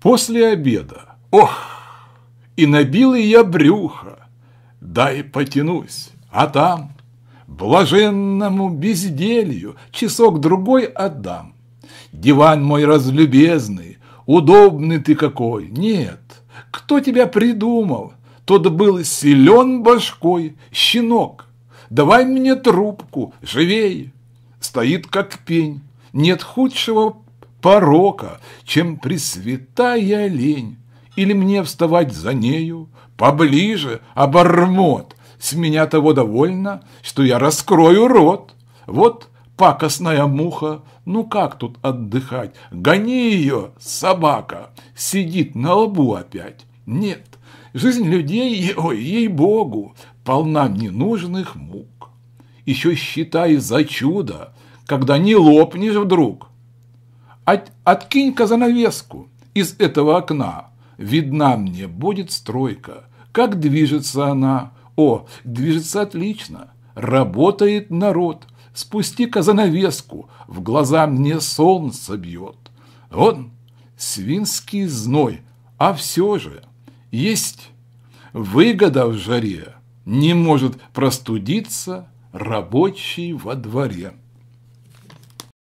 После обеда. Ох! И набил и я брюхо. Дай потянусь, а там блаженному безделью часок-другой отдам. Диван мой разлюбезный, удобный ты какой. Нет, кто тебя придумал? Тот был силен башкой, щенок. Давай мне трубку, живей. Стоит как пень, нет худшего порока, чем пресвятая лень, или мне вставать за нею поближе, обормот, с меня того довольно, что я раскрою рот. Вот пакостная муха, ну как тут отдыхать? Гони ее, собака, сидит на лбу опять. Нет, жизнь людей, ой, ей-богу, полна ненужных мук. Еще считай за чудо, когда не лопнешь вдруг, от, откинь-ка занавеску из этого окна. Видна мне будет стройка. Как движется она? О, движется отлично. Работает народ. Спусти-ка занавеску. В глаза мне солнце бьет. Вон, свинский зной. А все же, есть выгода в жаре. Не может простудиться рабочий во дворе.